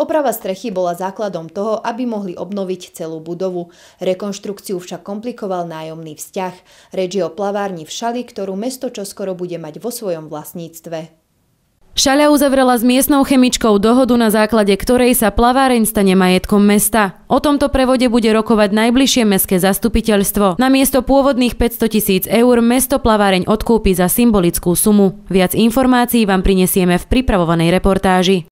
Oprava strechy bola základom toho, aby mohli obnoviť celú budovu. Rekonštrukciu však komplikoval nájomný vzťah. Reč je o plavárni v Šali, ktorú mesto čoskoro bude mať vo svojom vlastníctve. Šaľa uzavrela s miestnou chemičkou dohodu, na základe ktorej sa plaváreň stane majetkom mesta. O tomto prevode bude rokovať najbližšie mestské zastupiteľstvo. Na miesto pôvodných 500 tisíc eur mesto plaváreň odkúpi za symbolickú sumu. Viac informácií vám prinesieme v pripravovanej reportáži.